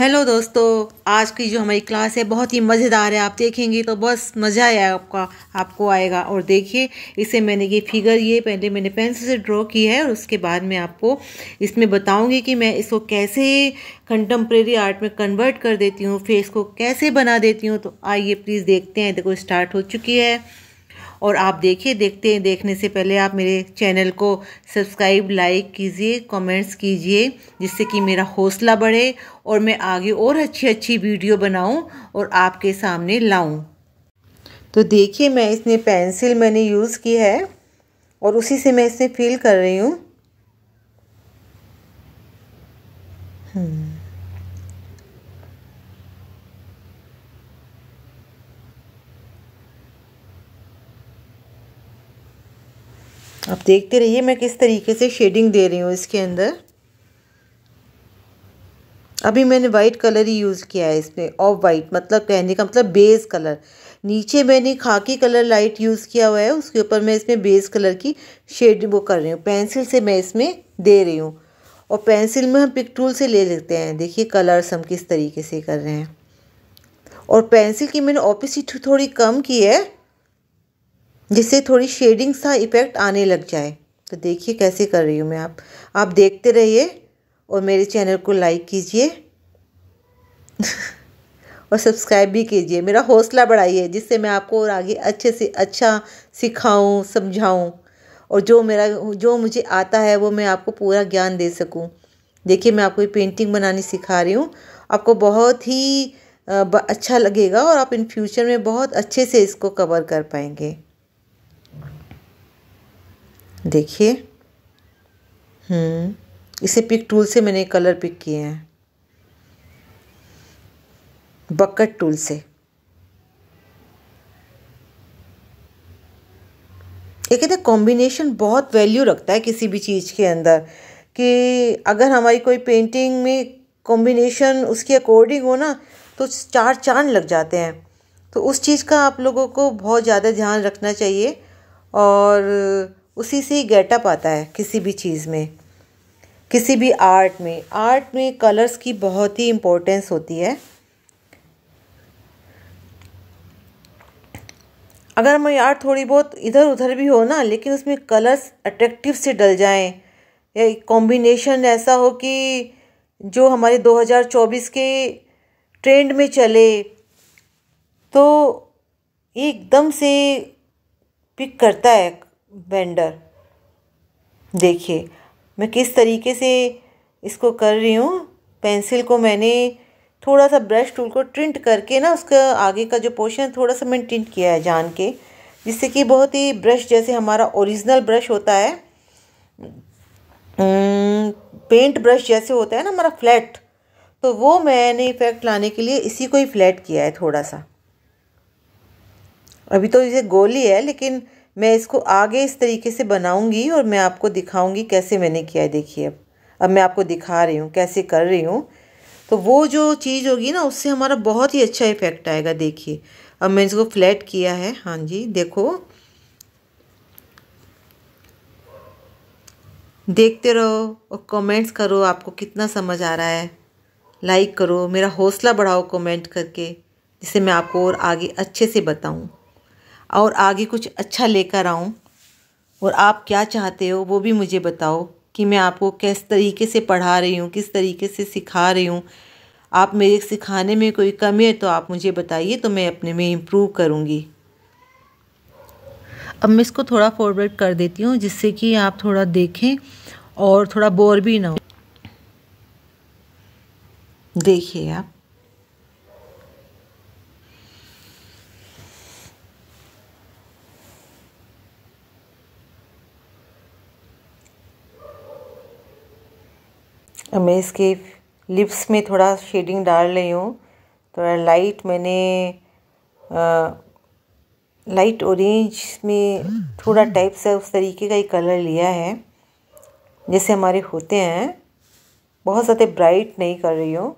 Hello दोस्तों आज की जो हमारी क्लास है बहुत ही मज़ेदार है आप देखेंगे तो बस मज़ा आया आपका आपको आएगा और देखिए इसे मैंने ये फिगर ये पहले मैंने पेंसिल से ड्रॉ की है और उसके बाद मैं आपको इसमें बताऊंगी कि मैं इसको कैसे कंटम्प्रेरी आर्ट में कन्वर्ट कर देती हूँ फेस को कैसे बना देती हूँ तो आइए प्लीज़ देखते हैं देखो स्टार्ट हो चुकी है और आप देखिए देखते हैं देखने से पहले आप मेरे चैनल को सब्सक्राइब लाइक कीजिए कमेंट्स कीजिए जिससे कि मेरा हौसला बढ़े और मैं आगे और अच्छी अच्छी वीडियो बनाऊं और आपके सामने लाऊं तो देखिए मैं इसमें पेंसिल मैंने यूज़ की है और उसी से मैं इसे फील कर रही हूँ हम्म। आप देखते रहिए मैं किस तरीके से शेडिंग दे रही हूँ इसके अंदर अभी मैंने वाइट कलर ही यूज़ किया है इसमें ऑफ वाइट मतलब कहने का मतलब बेस कलर नीचे मैंने खाकी कलर लाइट यूज़ किया हुआ है उसके ऊपर मैं इसमें बेस कलर की शेड वो कर रही हूँ पेंसिल से मैं इसमें दे रही हूँ और पेंसिल में हम पिक टूल से ले लेते हैं देखिए कलर्स हम किस तरीके से कर रहे हैं और पेंसिल की मैंने ऑपिसिटी थोड़ी कम की है जिससे थोड़ी शेडिंग सा इफ़ेक्ट आने लग जाए तो देखिए कैसे कर रही हूँ मैं आप आप देखते रहिए और मेरे चैनल को लाइक कीजिए और सब्सक्राइब भी कीजिए मेरा हौसला बढ़ाइए जिससे मैं आपको और आगे अच्छे से अच्छा सिखाऊं समझाऊं और जो मेरा जो मुझे आता है वो मैं आपको पूरा ज्ञान दे सकूं देखिए मैं आपको ये पेंटिंग बनानी सिखा रही हूँ आपको बहुत ही अच्छा लगेगा और आप इन फ्यूचर में बहुत अच्छे से इसको कवर कर पाएंगे देखिए हम्म, इसे पिक टूल से मैंने कलर पिक किए हैं बकट टूल से ये कहते हैं कॉम्बिनेशन बहुत वैल्यू रखता है किसी भी चीज़ के अंदर कि अगर हमारी कोई पेंटिंग में कॉम्बिनेशन उसके अकॉर्डिंग हो ना तो चार चांद लग जाते हैं तो उस चीज़ का आप लोगों को बहुत ज़्यादा ध्यान रखना चाहिए और उसी से ही गेटअप आता है किसी भी चीज़ में किसी भी आर्ट में आर्ट में कलर्स की बहुत ही इम्पोर्टेंस होती है अगर हम यार थोड़ी बहुत इधर उधर भी हो ना लेकिन उसमें कलर्स अट्रैक्टिव से डल जाएं या कॉम्बिनेशन ऐसा हो कि जो हमारे 2024 के ट्रेंड में चले तो एकदम से पिक करता है बेंडर देखिए मैं किस तरीके से इसको कर रही हूँ पेंसिल को मैंने थोड़ा सा ब्रश टूल को ट्रिंट करके ना उसका आगे का जो पोर्शन थोड़ा सा मैंने ट्रिंट किया है जान के जिससे कि बहुत ही ब्रश जैसे हमारा ओरिजिनल ब्रश होता है पेंट ब्रश जैसे होता है ना हमारा फ्लैट तो वो मैंने इफ़ेक्ट लाने के लिए इसी को ही फ्लैट किया है थोड़ा सा अभी तो इसे गोली है लेकिन मैं इसको आगे इस तरीके से बनाऊंगी और मैं आपको दिखाऊंगी कैसे मैंने किया है देखिए अब अब मैं आपको दिखा रही हूँ कैसे कर रही हूँ तो वो जो चीज़ होगी ना उससे हमारा बहुत ही अच्छा इफेक्ट आएगा देखिए अब मैंने इसको फ्लैट किया है हाँ जी देखो देखते रहो और कमेंट्स करो आपको कितना समझ आ रहा है लाइक करो मेरा हौसला बढ़ाओ कमेंट करके जिससे मैं आपको और आगे अच्छे से बताऊं और आगे कुछ अच्छा लेकर आऊँ और आप क्या चाहते हो वो भी मुझे बताओ कि मैं आपको किस तरीके से पढ़ा रही हूँ किस तरीके से सिखा रही हूँ आप मेरे सिखाने में कोई कमी है तो आप मुझे बताइए तो मैं अपने में इम्प्रूव करूँगी अब मैं इसको थोड़ा फॉरवर्ड कर देती हूँ जिससे कि आप थोड़ा देखें और थोड़ा बोर भी ना हो देखिए आप अब मैं इसके लिप्स में थोड़ा शेडिंग डाल रही हूँ थोड़ा लाइट मैंने आ, लाइट ऑरेंज में थोड़ा टाइप से उस तरीके का ही कलर लिया है जैसे हमारे होते हैं बहुत ज़्यादा ब्राइट नहीं कर रही हूँ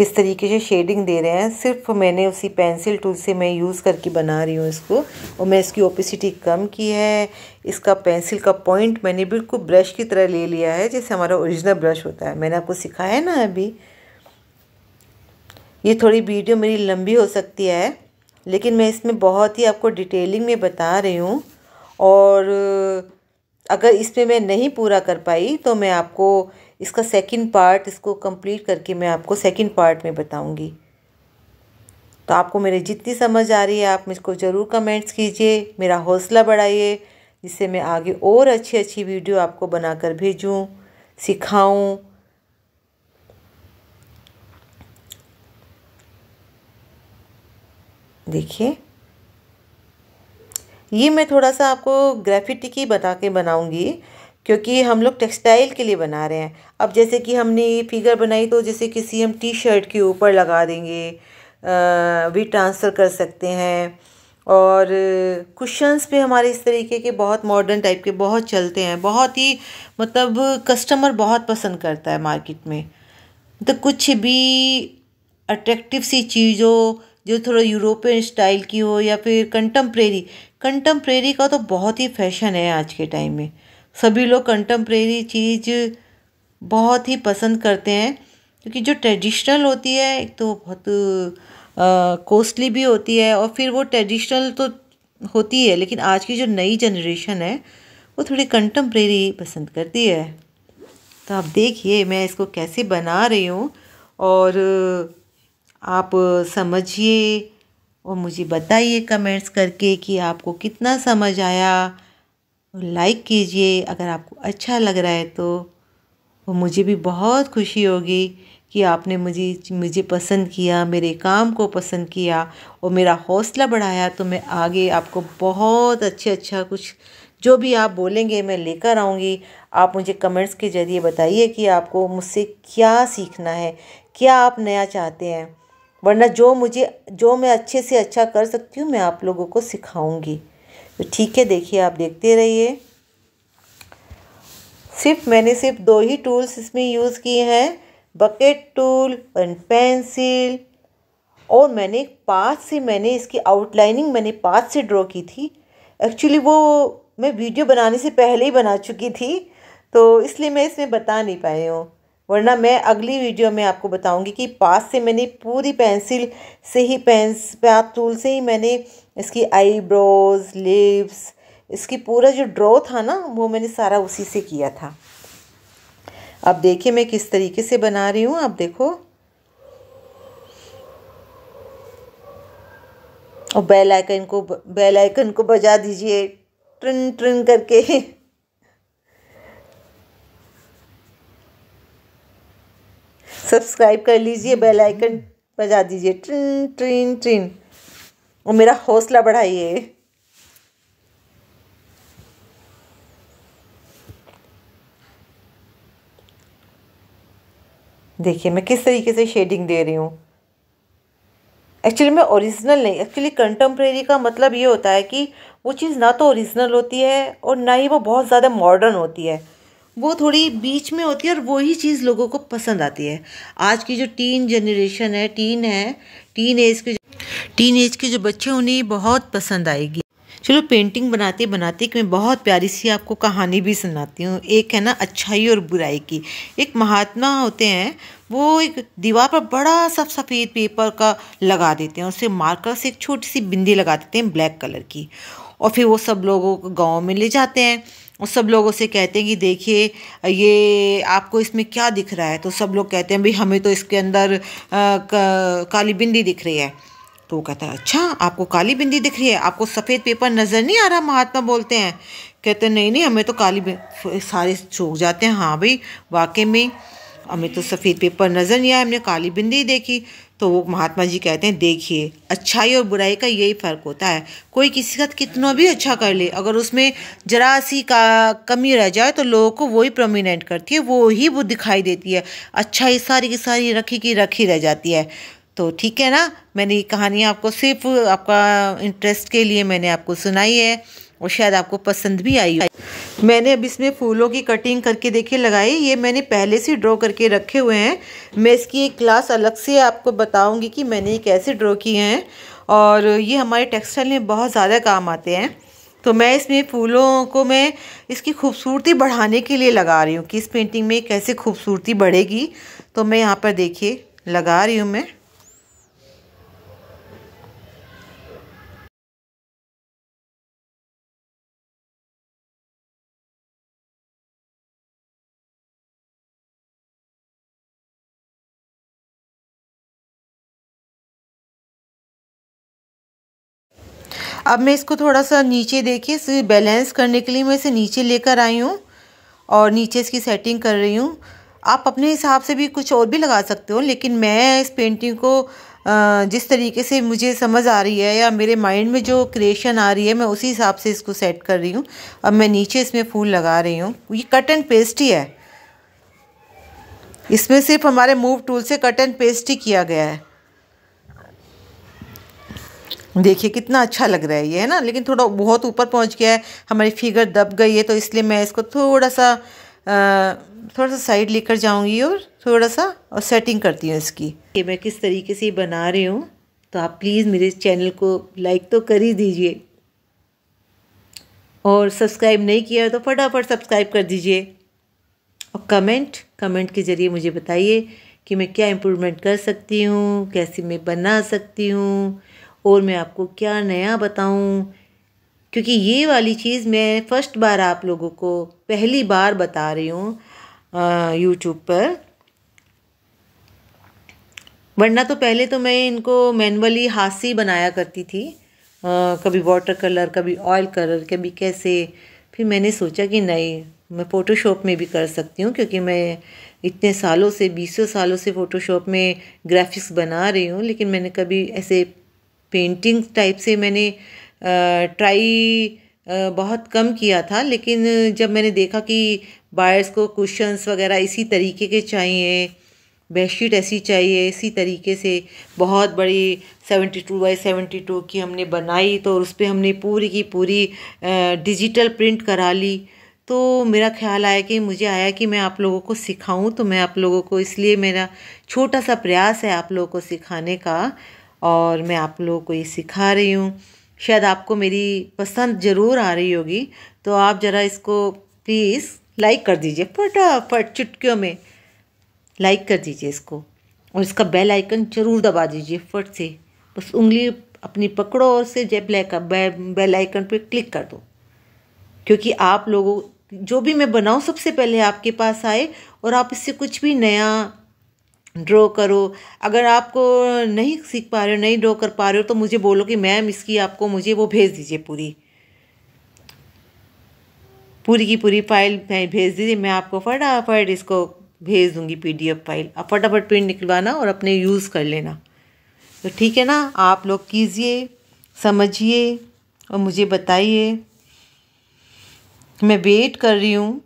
किस तरीके से शेडिंग दे रहे हैं सिर्फ मैंने उसी पेंसिल टूल से मैं यूज़ करके बना रही हूँ इसको और मैं इसकी ओपेसिटी कम की है इसका पेंसिल का पॉइंट मैंने बिल्कुल ब्रश की तरह ले लिया है जैसे हमारा ओरिजिनल ब्रश होता है मैंने आपको सिखाया है ना अभी ये थोड़ी वीडियो मेरी लंबी हो सकती है लेकिन मैं इसमें बहुत ही आपको डिटेलिंग में बता रही हूँ और अगर इसमें मैं नहीं पूरा कर पाई तो मैं आपको इसका सेकंड पार्ट इसको कंप्लीट करके मैं आपको सेकंड पार्ट में बताऊंगी तो आपको मेरे जितनी समझ आ रही है आप मुझको ज़रूर कमेंट्स कीजिए मेरा हौसला बढ़ाइए जिससे मैं आगे और अच्छी अच्छी वीडियो आपको बनाकर भेजूँ सिखाऊँ देखिए ये मैं थोड़ा सा आपको ग्रेफिटी की बता के बनाऊँगी क्योंकि हम लोग टेक्सटाइल के लिए बना रहे हैं अब जैसे कि हमने ये फिगर बनाई तो जैसे किसी हम टी शर्ट के ऊपर लगा देंगे भी ट्रांसफ़र कर सकते हैं और कुशंस पे हमारे इस तरीके के बहुत मॉडर्न टाइप के बहुत चलते हैं बहुत ही मतलब कस्टमर बहुत पसंद करता है मार्केट में तो कुछ भी अट्रैक्टिव सी चीज़ हो जो थोड़ा यूरोपियन स्टाइल की हो या फिर कंटम्प्रेरी कंटम्प्रेरी का तो बहुत ही फैशन है आज के टाइम में सभी लोग कंटम्प्रेरी चीज़ बहुत ही पसंद करते हैं क्योंकि जो ट्रेडिशनल होती है एक तो बहुत कॉस्टली भी होती है और फिर वो ट्रेडिशनल तो होती है लेकिन आज की जो नई जनरेशन है वो थोड़ी कंटम्प्रेरी पसंद करती है तो आप देखिए मैं इसको कैसे बना रही हूँ और आप समझिए और मुझे बताइए कमेंट्स करके कि आपको कितना समझ आया लाइक कीजिए अगर आपको अच्छा लग रहा है तो वो मुझे भी बहुत खुशी होगी कि आपने मुझे मुझे पसंद किया मेरे काम को पसंद किया और मेरा हौसला बढ़ाया तो मैं आगे आपको बहुत अच्छे अच्छा कुछ जो भी आप बोलेंगे मैं लेकर आऊँगी आप मुझे कमेंट्स के ज़रिए बताइए कि आपको मुझसे क्या सीखना है क्या आप नया चाहते हैं वरना जो मुझे जो मैं अच्छे से अच्छा कर सकती हूँ मैं आप लोगों को सिखाऊँगी तो ठीक है देखिए आप देखते रहिए सिर्फ मैंने सिर्फ दो ही टूल्स इसमें यूज़ किए हैं बकेट टूल एंड पेंसिल और मैंने पास से मैंने इसकी आउटलाइनिंग मैंने पास से ड्रॉ की थी एक्चुअली वो मैं वीडियो बनाने से पहले ही बना चुकी थी तो इसलिए मैं इसमें बता नहीं पाई हूँ वरना मैं अगली वीडियो में आपको बताऊंगी कि पास से मैंने पूरी पेंसिल से ही पेंस टूल से ही मैंने इसकी आईब्रोज लिप्स इसकी पूरा जो ड्रॉ था ना वो मैंने सारा उसी से किया था अब देखिए मैं किस तरीके से बना रही हूँ आप देखो और बेल आइकन को बेल आइकन को बजा दीजिए ट्रिन ट्रिन करके सब्सक्राइब कर लीजिए बेल हम्म। आइकन बजा दीजिए ट्रिन ट्रिन ट्रिन और मेरा हौसला बढ़ाइए देखिए मैं किस तरीके से शेडिंग दे रही हूँ एक्चुअली मैं ओरिजिनल नहीं एक्चुअली कंटेम्प्रेरी का मतलब ये होता है कि वो चीज़ ना तो ओरिजिनल होती है और ना ही वो बहुत ज़्यादा मॉडर्न होती है वो थोड़ी बीच में होती है और वही चीज़ लोगों को पसंद आती है आज की जो टीन जनरेशन है टीन है टीन एज के टीन एज के जो बच्चे उन्हें बहुत पसंद आएगी चलो पेंटिंग बनाते बनाते कि मैं बहुत प्यारी सी आपको कहानी भी सुनाती हूँ एक है ना अच्छाई और बुराई की एक महात्मा होते हैं वो एक दीवार पर बड़ा सा सफ़ेद पेपर का लगा देते हैं उसे मार्कर से एक छोटी सी बिंदी लगा देते हैं ब्लैक कलर की और फिर वो सब लोगों को गाँव में ले जाते हैं सब लोग उसे कहते हैं कि देखिए ये आपको इसमें क्या दिख रहा है तो सब लोग कहते हैं भाई हमें तो इसके अंदर काली बिंदी दिख रही है तो वो कहता है अच्छा आपको काली बिंदी दिख रही है आपको सफ़ेद पेपर नज़र नहीं आ रहा महात्मा बोलते हैं कहते हैं नहीं नहीं हमें तो काली सारे चौक जाते हैं हाँ भाई वाकई में हमें तो सफ़ेद पेपर नज़र नहीं आया हमने काली बिंदी देखी तो वो महात्मा जी कहते हैं देखिए अच्छाई और बुराई का यही फ़र्क होता है कोई किसी का कितना भी अच्छा कर ले अगर उसमें जरा सी का कमी रह जाए तो लोगों को वही प्रोमिनेंट करती है वो ही वो दिखाई देती है अच्छाई सारी की सारी रखी की रखी रह जाती है तो ठीक है ना मैंने ये कहानी आपको सिर्फ आपका इंटरेस्ट के लिए मैंने आपको सुनाई है और शायद आपको पसंद भी आई हो मैंने अब इसमें फूलों की कटिंग करके देखिए लगाई ये मैंने पहले से ड्रॉ करके रखे हुए हैं मैं इसकी एक क्लास अलग से आपको बताऊंगी कि मैंने ये कैसे ड्रॉ किए हैं और ये हमारे टेक्सटाइल में बहुत ज़्यादा काम आते हैं तो मैं इसमें फूलों को मैं इसकी खूबसूरती बढ़ाने के लिए लगा रही हूँ कि इस पेंटिंग में कैसे खूबसूरती बढ़ेगी तो मैं यहाँ पर देखिए लगा रही हूँ मैं अब मैं इसको थोड़ा सा नीचे देखिए इसे बैलेंस करने के लिए मैं इसे नीचे लेकर आई हूँ और नीचे इसकी सेटिंग कर रही हूँ आप अपने हिसाब से भी कुछ और भी लगा सकते हो लेकिन मैं इस पेंटिंग को जिस तरीके से मुझे समझ आ रही है या मेरे माइंड में जो क्रिएशन आ रही है मैं उसी हिसाब से इसको सेट कर रही हूँ अब मैं नीचे इसमें फूल लगा रही हूँ ये कट एंड पेस्ट ही है इसमें सिर्फ हमारे मूव टूल से कट एंड पेस्ट ही किया गया है देखिए कितना अच्छा लग रहा है ये है ना लेकिन थोड़ा बहुत ऊपर पहुंच गया है हमारी फिगर दब गई है तो इसलिए मैं इसको थोड़ा सा थोड़ा सा साइड लेकर जाऊंगी और थोड़ा सा और सेटिंग करती हूँ इसकी कि मैं किस तरीके से बना रही हूँ तो आप प्लीज़ मेरे चैनल को लाइक तो कर ही दीजिए और सब्सक्राइब नहीं किया तो फटाफट सब्सक्राइब कर दीजिए और कमेंट कमेंट के ज़रिए मुझे बताइए कि मैं क्या इम्प्रूवमेंट कर सकती हूँ कैसे मैं बना सकती हूँ और मैं आपको क्या नया बताऊँ क्योंकि ये वाली चीज़ मैं फ़र्स्ट बार आप लोगों को पहली बार बता रही हूँ यूट्यूब पर वरना तो पहले तो मैं इनको मैनुअली हाथ से ही बनाया करती थी आ, कभी वाटर कलर कभी ऑयल कलर कभी कैसे फिर मैंने सोचा कि नहीं मैं फ़ोटोशॉप में भी कर सकती हूँ क्योंकि मैं इतने सालों से बीसों सालों से फ़ोटोशॉप में ग्राफिक्स बना रही हूँ लेकिन मैंने कभी ऐसे पेंटिंग टाइप से मैंने ट्राई बहुत कम किया था लेकिन जब मैंने देखा कि बायर्स को कुशंस वगैरह इसी तरीके के चाहिए बेडशीट ऐसी चाहिए इसी तरीके से बहुत बड़ी seventy two by seventy two की हमने बनाई तो उस पर हमने पूरी की पूरी डिजिटल प्रिंट करा ली तो मेरा ख्याल आया कि मुझे आया कि मैं आप लोगों को सिखाऊं तो मैं आप लोगों को इसलिए मेरा छोटा सा प्रयास है आप लोगों को सिखाने का और मैं आप लोगों को ये सिखा रही हूँ शायद आपको मेरी पसंद ज़रूर आ रही होगी तो आप ज़रा इसको प्लीज़ लाइक कर दीजिए फटाफट चुटकियों में लाइक कर दीजिए इसको और इसका बेल आइकन ज़रूर दबा दीजिए फट से बस उंगली अपनी पकड़ो और से जय लाइक बेल आइकन पर क्लिक कर दो क्योंकि आप लोगों जो भी मैं बनाऊँ सबसे पहले आपके पास आए और आप इससे कुछ भी नया ड्रॉ करो अगर आपको नहीं सीख पा रहे हो नहीं ड्रॉ कर पा रहे हो तो मुझे बोलो कि मैम इसकी आपको मुझे वो भेज दीजिए पूरी पूरी की पूरी फाइल भेज दीजिए मैं आपको फटाफट इसको भेज दूँगी पीडीएफ फाइल आप फटाफट प्रिंट निकलवाना और अपने यूज़ कर लेना तो ठीक है ना आप लोग कीजिए समझिए और मुझे बताइए मैं वेट कर रही हूँ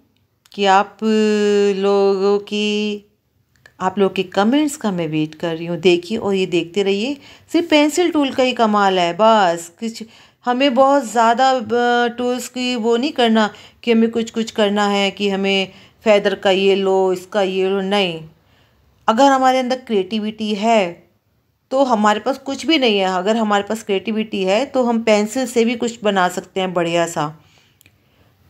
कि आप लोगों की आप लोग के कमेंट्स का मैं वेट कर रही हूँ देखिए और ये देखते रहिए सिर्फ पेंसिल टूल का ही कमाल है बस कुछ हमें बहुत ज़्यादा टूल्स की वो नहीं करना कि हमें कुछ कुछ करना है कि हमें फैदर का ये लो इसका ये लो नहीं अगर हमारे अंदर क्रिएटिविटी है तो हमारे पास कुछ भी नहीं है अगर हमारे पास क्रिएटिविटी है तो हम पेंसिल से भी कुछ बना सकते हैं बढ़िया सा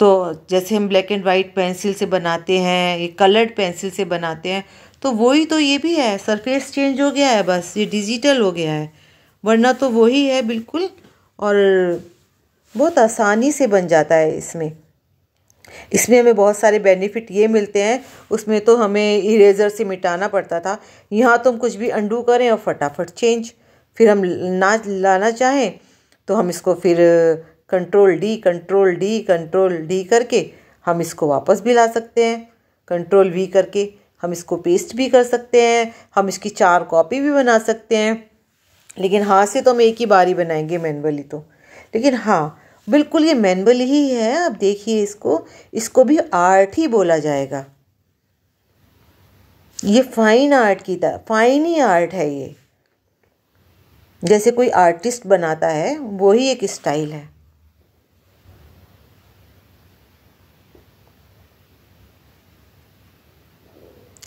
तो जैसे हम ब्लैक एंड वाइट पेंसिल से बनाते हैं ये कलर्ड पेंसिल से बनाते हैं तो वही तो ये भी है सरफेस चेंज हो गया है बस ये डिजिटल हो गया है वरना तो वही है बिल्कुल और बहुत आसानी से बन जाता है इसमें इसमें हमें बहुत सारे बेनिफिट ये मिलते हैं उसमें तो हमें इरेजर से मिटाना पड़ता था यहाँ तो हम कुछ भी अंडू करें और फटाफट चेंज फिर हम ना लाना चाहें तो हम इसको फिर control D control D control D करके हम इसको वापस भी ला सकते हैं कंट्रोल वी करके हम इसको पेस्ट भी कर सकते हैं हम इसकी चार कॉपी भी बना सकते हैं लेकिन हाथ से तो हम एक ही बारी बनाएंगे मैनुअली तो लेकिन हाँ बिल्कुल ये मैनुअली ही है आप देखिए इसको इसको भी आर्ट ही बोला जाएगा ये फाइन आर्ट की तरह फाइन ही आर्ट है ये जैसे कोई आर्टिस्ट बनाता है वही एक स्टाइल है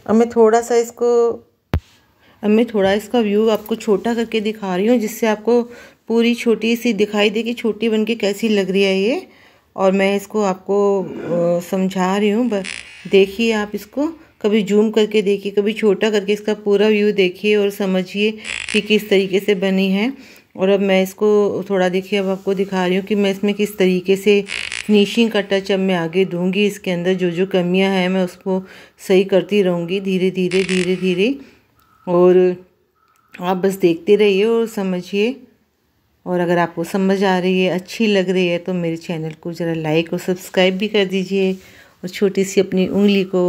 अब मैं थोड़ा सा इसको अब मैं थोड़ा इसका व्यू आपको छोटा करके दिखा रही हूँ जिससे आपको पूरी छोटी सी दिखाई दे कि छोटी बन के कैसी लग रही है ये और मैं इसको आपको समझा रही हूँ देखिए आप इसको कभी जूम करके देखिए कभी छोटा करके इसका पूरा व्यू देखिए और समझिए कि किस तरीके से बनी है और अब मैं इसको थोड़ा देखिए अब आपको दिखा रही हूँ कि मैं इसमें किस तरीके से फिनिशिंग का टच अब मैं आगे दूंगी इसके अंदर जो जो कमियां हैं मैं उसको सही करती रहूँगी धीरे धीरे धीरे धीरे और आप बस देखते रहिए और समझिए और अगर आपको समझ आ रही है अच्छी लग रही है तो मेरे चैनल को ज़रा लाइक और सब्सक्राइब भी कर दीजिए और छोटी सी अपनी उंगली को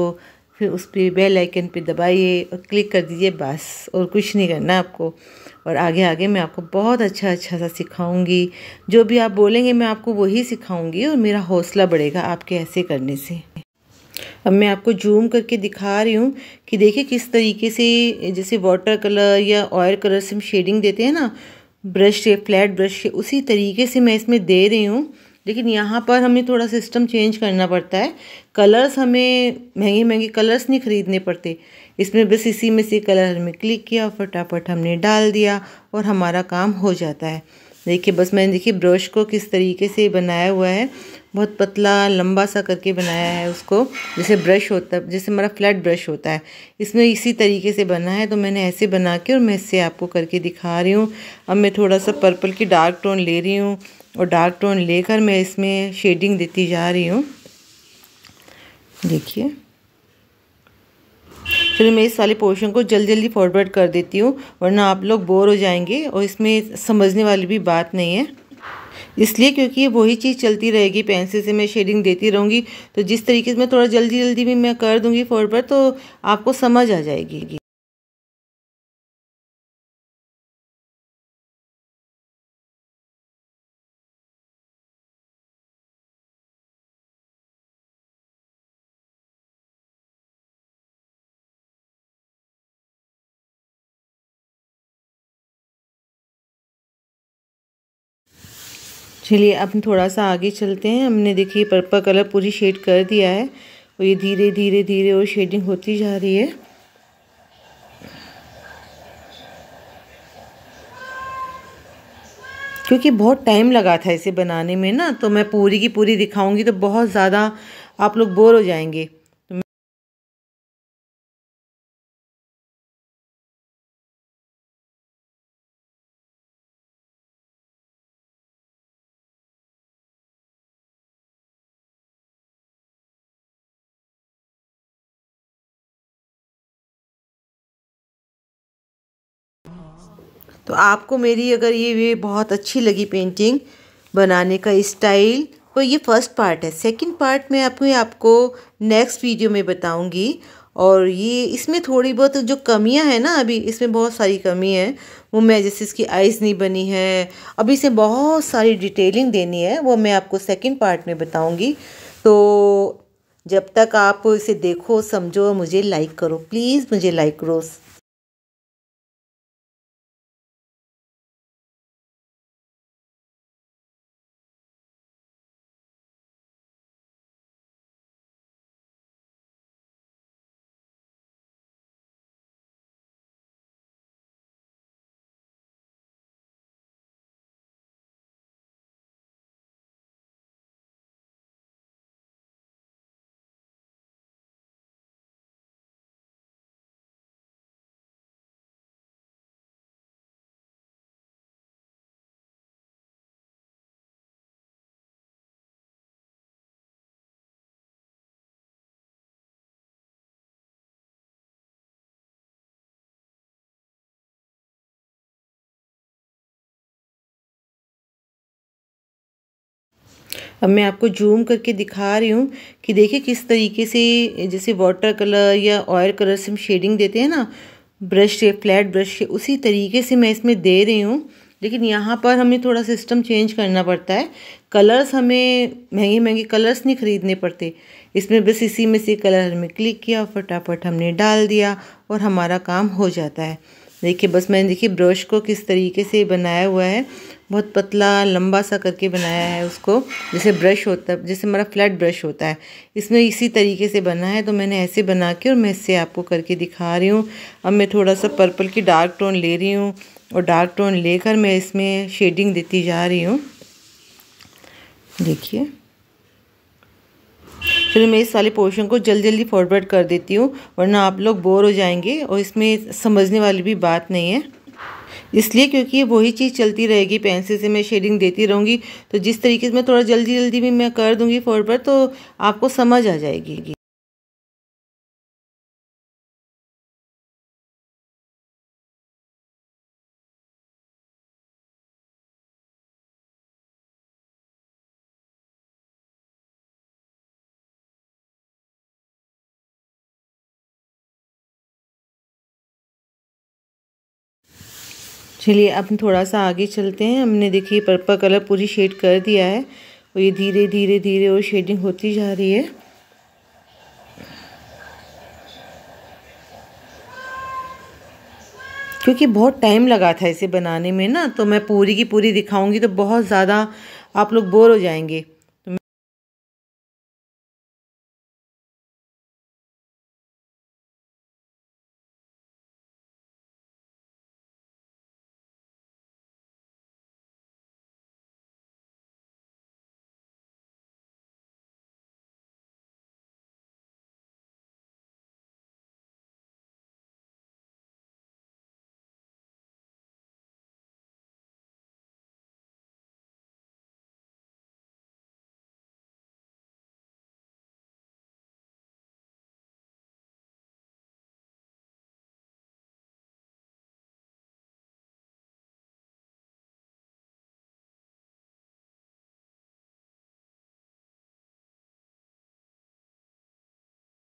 फिर उस पर बेल आइकन पे दबाइए और क्लिक कर दीजिए बस और कुछ नहीं करना आपको और आगे आगे मैं आपको बहुत अच्छा अच्छा सा सिखाऊंगी जो भी आप बोलेंगे मैं आपको वही सिखाऊंगी और मेरा हौसला बढ़ेगा आपके ऐसे करने से अब मैं आपको जूम करके दिखा रही हूँ कि देखिए किस तरीके से जैसे वाटर कलर या ऑयल कलर से हम शेडिंग देते हैं ना ब्रश से फ्लैट ब्रश से उसी तरीके से मैं इसमें दे रही हूँ लेकिन यहाँ पर हमें थोड़ा सिस्टम चेंज करना पड़ता है कलर्स हमें महंगे महंगे कलर्स नहीं ख़रीदने पड़ते इसमें बस इसी में से कलर हमें क्लिक किया और फटाफट हमने डाल दिया और हमारा काम हो जाता है देखिए बस मैंने देखिए ब्रश को किस तरीके से बनाया हुआ है बहुत पतला लंबा सा करके बनाया है उसको जैसे ब्रश होता है जैसे हमारा फ्लैट ब्रश होता है इसमें इसी तरीके से बना है तो मैंने ऐसे बना के और मैं इससे आपको करके दिखा रही हूँ अब मैं थोड़ा सा पर्पल की डार्क टोन ले रही हूँ और डार्क टोन लेकर मैं इसमें शेडिंग देती जा रही हूँ देखिए चलो मैं इस वाले पोर्शन को जल्दी जल्दी फॉरवर्ड कर देती हूँ वरना आप लोग बोर हो जाएंगे और इसमें समझने वाली भी बात नहीं है इसलिए क्योंकि ये वही चीज़ चलती रहेगी पेंसिल से मैं शेडिंग देती रहूँगी तो जिस तरीके से मैं थोड़ा जल्दी जल्दी भी मैं कर दूँगी फॉरवर्ड तो आपको समझ आ जाएगी चलिए अब थोड़ा सा आगे चलते हैं हमने देखिए पर्पल कलर पूरी शेड कर दिया है और ये धीरे धीरे धीरे और शेडिंग होती जा रही है क्योंकि बहुत टाइम लगा था इसे बनाने में ना तो मैं पूरी की पूरी दिखाऊंगी तो बहुत ज़्यादा आप लोग बोर हो जाएंगे तो आपको मेरी अगर ये वे बहुत अच्छी लगी पेंटिंग बनाने का स्टाइल तो ये फर्स्ट पार्ट है सेकंड पार्ट में आपको आपको नेक्स्ट वीडियो में बताऊंगी और ये इसमें थोड़ी बहुत जो कमियां हैं ना अभी इसमें बहुत सारी कमी है वो मैं जैसे इसकी आइज़ नहीं बनी है अभी इसे बहुत सारी डिटेलिंग देनी है वो मैं आपको सेकंड पार्ट में बताऊंगी तो जब तक आप इसे देखो समझो मुझे लाइक करो प्लीज़ मुझे लाइक करो अब मैं आपको जूम करके दिखा रही हूँ कि देखिए किस तरीके से जैसे वाटर कलर या ऑयल कलर से हम शेडिंग देते हैं ना ब्रश से फ्लैट ब्रश से उसी तरीके से मैं इसमें दे रही हूँ लेकिन यहाँ पर हमें थोड़ा सिस्टम चेंज करना पड़ता है कलर्स हमें महंगे महंगे कलर्स नहीं ख़रीदने पड़ते इसमें बस इसी में से कलर हमें क्लिक किया फटाफट हमने डाल दिया और हमारा काम हो जाता है देखिए बस मैंने देखिए ब्रश को किस तरीके से बनाया हुआ है बहुत पतला लंबा सा करके बनाया है उसको जैसे ब्रश होता है जैसे हमारा फ्लैट ब्रश होता है इसमें इसी तरीके से बना है तो मैंने ऐसे बना के और मैं इससे आपको करके दिखा रही हूँ अब मैं थोड़ा सा पर्पल की डार्क टोन ले रही हूँ और डार्क टोन लेकर मैं इसमें शेडिंग देती जा रही हूँ देखिए फिर मैं इस वाले पोर्शन को जल्दी जल्दी फॉरवर्ड कर देती हूँ वरना आप लोग बोर हो जाएंगे और इसमें समझने वाली भी बात नहीं है इसलिए क्योंकि वही चीज़ चलती रहेगी पेंसिल से मैं शेडिंग देती रहूँगी तो जिस तरीके से मैं थोड़ा जल्दी जल्दी भी मैं कर दूँगी फॉर पर तो आपको समझ आ जाएगी चलिए अब थोड़ा सा आगे चलते हैं हमने देखिए पर्पल कलर पूरी शेड कर दिया है और ये धीरे धीरे धीरे और शेडिंग होती जा रही है क्योंकि बहुत टाइम लगा था इसे बनाने में ना तो मैं पूरी की पूरी दिखाऊंगी तो बहुत ज़्यादा आप लोग बोर हो जाएंगे